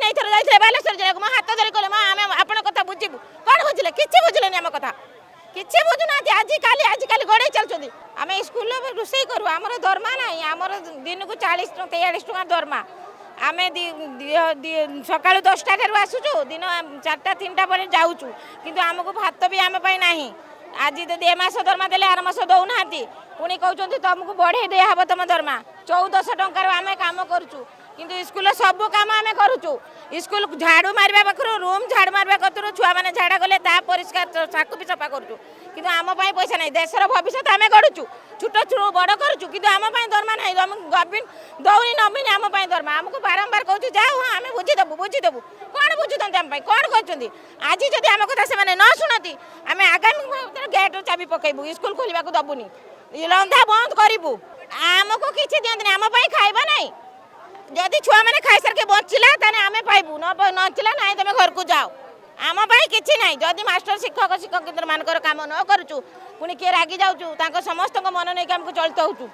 ଦିନ ଏଇଥର ଯାଇଥିଲେ ବାଲେଶ୍ୱର ଜିଲ୍ଲାକୁ ମୋ ହାତ ଧରି କହିଲେ ମା ଆମେ ଆପଣଙ୍କ କଥା ବୁଝିବୁ କ'ଣ ବୁଝିଲେ କିଛି ବୁଝିଲେନି ଆମ କଥା କିଛି ବୁଝୁନାହାନ୍ତି ଆଜିକାଲି ଆଜିକାଲି ଗଡ଼େଇ ଚାଲୁଛନ୍ତି ଆମେ ସ୍କୁଲରେ ରୋଷେଇ କରୁ ଆମର ଦରମା ନାହିଁ ଆମର ଦିନକୁ ଚାଳିଶ ଟଙ୍କା ତେୟାଳିଶ ଟଙ୍କା ଦରମା ଆମେ ସକାଳୁ ଦଶଟାଠାରୁ ଆସୁଛୁ ଦିନ ଚାରିଟା ତିନିଟା ପରେ ଯାଉଛୁ କିନ୍ତୁ ଆମକୁ ଭାତ ବି ଆମ ପାଇଁ ନାହିଁ ଆଜି ଯଦି ଏ ମାସ ଦରମା ଦେଲେ ଆର ମାସ ଦେଉନାହାନ୍ତି ପୁଣି କହୁଛନ୍ତି ତୁମକୁ ବଢ଼େଇ ଦିଆହେବ ତୁମ ଦରମା ଚଉଦଶହ ଟଙ୍କାରୁ ଆମେ କାମ କରୁଛୁ কিন্তু স্কুল সব কাম আমি করুছু স্কুল ঝাড়ু মারা পাখু রুম ঝাড়ু মারা কতু ছুঁ মানে ঝাড়া কলে তা পরিষ্কার তাকে বি সফা করছু কিন্তু আমি পয়সা নাই দেশের ভবিষ্যৎ আমি গড়ুছু ছোট ছোট বড় করছু কিন্তু আমি দরমা নাই গভর্নমেন্ট দৌনি নবীন আমি দরমা আমি বারম্বার কৌছু যাও হ্যাঁ আমি বুঝি দেবু বুঝি দেবু কোণ বুঝুচ্ছেন আমি কোণ করছেন আজ যদি আমার কথা সে ন শুণতি আমি আগামী গেট চাবি পকাইবু স্কুল খোলা দেবুনি রন্ধা বন্ধ করবু আমি কিছু দিও আমি খাইবা নাই ଯଦି ଛୁଆମାନେ ଖାଇସାରିକି ବଞ୍ଚିଲା ତାହେଲେ ଆମେ ପାଇବୁ ନ ବଞ୍ଚିଲା ନାହିଁ ତୁମେ ଘରକୁ ଯାଅ ଆମ ପାଇଁ କିଛି ନାହିଁ ଯଦି ମାଷ୍ଟର ଶିକ୍ଷକ ଶିକ୍ଷକ ମାନଙ୍କର କାମ ନ କରୁଛୁ ପୁଣି କିଏ ରାଗି ଯାଉଛୁ ତାଙ୍କ ସମସ୍ତଙ୍କ ମନ ନେଇକି ଆମକୁ ଚଳିତ ହେଉଛୁ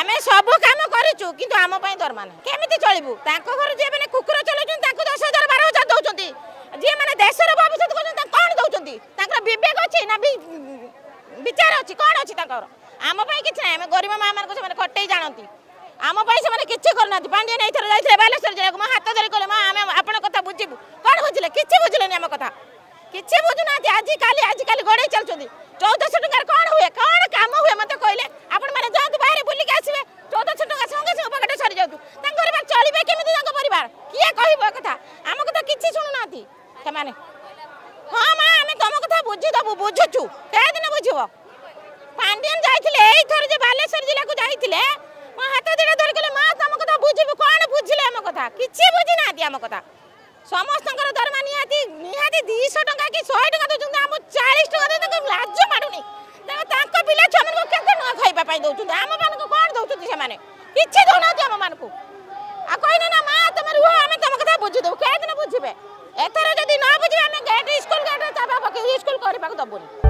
ଆମେ ସବୁ କାମ କରିଛୁ କିନ୍ତୁ ଆମ ପାଇଁ ଦରମା ନାହିଁ କେମିତି ଚଳିବୁ ତାଙ୍କ ଘରେ ଯିଏ ମାନେ କୁକୁର ଚଲାଉଛନ୍ତି ତାଙ୍କୁ ଦଶ ହଜାର ବାର ହଜାର ଦେଉଛନ୍ତି ଯିଏ ମାନେ ଦେଶର ଭବିଷ୍ୟତ କରୁଛନ୍ତି ତାଙ୍କୁ କ'ଣ ଦେଉଛନ୍ତି ତାଙ୍କର ବିବେକ ଅଛି ନା ବିଚାର ଅଛି କ'ଣ ଅଛି ତାଙ୍କର ଆମ ପାଇଁ କିଛି ନାହିଁ ଆମେ ଗରିବ ମାଆମାନଙ୍କୁ ସେମାନେ ଖଟେଇ ଜାଣନ୍ତି ଆମ ପାଇଁ ସେମାନେ କିଛି କରୁନାହାନ୍ତି ପାଣ୍ଡିଆନ ଏଇଥର ଯାଇଥିଲେ ବାଲେଶ୍ୱର ଜିଲ୍ଲାକୁ ମୁଁ ହାତ ଧରି କହିଲେ ମା ଆମେ ଆପଣଙ୍କ କଥା ବୁଝିବୁ କ'ଣ ବୁଝିଲେ କିଛି ବୁଝିଲେନି ଆମ କଥା କିଛି ବୁଝୁନାହାନ୍ତି ଆଜିକାଲି ଆଜିକାଲି ଗୋଡ଼େଇ ଚାଲୁଛନ୍ତି ଚଉଦଶହ ଟଙ୍କାର କ'ଣ ହୁଏ କ'ଣ କାମ ହୁଏ ମୋତେ କହିଲେ ଆପଣମାନେ ଯାଆନ୍ତୁ ବାହାରେ ବୁଲିକି ଆସିବେ ଚଉଦଶହ ଟଙ୍କା ସଙ୍ଗେ ସଙ୍ଗେ ପକେଟ ସରିଯାଉଛୁ ତାଙ୍କ ଘରେ ଚଳିବେ କେମିତି ତାଙ୍କ ପରିବାର କିଏ କହିବ ଏ କଥା ଆମ କଥା କିଛି ଶୁଣୁନାହାନ୍ତି ସେମାନେ ହଁ ମା ଆମେ ତମ କଥା ବୁଝିଦେବୁ ବୁଝୁଛୁ କେଦିନ ବୁଝିବ ପାଣ୍ଡିଆନ ଯାଇଥିଲେ ଏଇଥର ଯେ ବାଲେଶ୍ୱର ଜିଲ୍ଲାକୁ ଯାଇଥିଲେ ମୋ ହାତ ଦିଟା ଧରିକଲେ ମା ତମ କଥା ବୁଝିବୁ କ'ଣ ବୁଝିଲେ ଆମ କଥା କିଛି ବୁଝି ନାହାନ୍ତି ଆମ କଥା ସମସ୍ତଙ୍କର ଦରମା ନିହାତି ନିହାତି ଦୁଇଶହ ଟଙ୍କା କି ଶହେ ଟଙ୍କା ଦେଉଛନ୍ତି ଆମ ଚାଳିଶ ଟଙ୍କା ଦେଉଛନ୍ତି ତାଙ୍କୁ ଲାଜ ମାଡ଼ୁନି ତାଙ୍କ ପିଲା ଛୁଆମାନଙ୍କୁ କେତେ ଟଙ୍କା ଖାଇବା ପାଇଁ ଦେଉଛନ୍ତି ଆମମାନଙ୍କୁ କ'ଣ ଦେଉଛନ୍ତି ସେମାନେ କିଛି ଦେଉନାହାନ୍ତି ଆମମାନଙ୍କୁ ଆଉ କହିଲେ ନା ମା ତମେ ରୁହ ଆମେ ତମ କଥା ବୁଝିଦେବୁ କେଉଁଦିନ ବୁଝିବେ ଏଥର ଯଦି ନ ବୁଝିବେ ଆମେ ଗେଟ୍ ସ୍କୁଲ ଗେଟ୍ ଚାପା ପକେଇବୁ ସ୍କୁଲ କରିବାକୁ ଦେବୁନି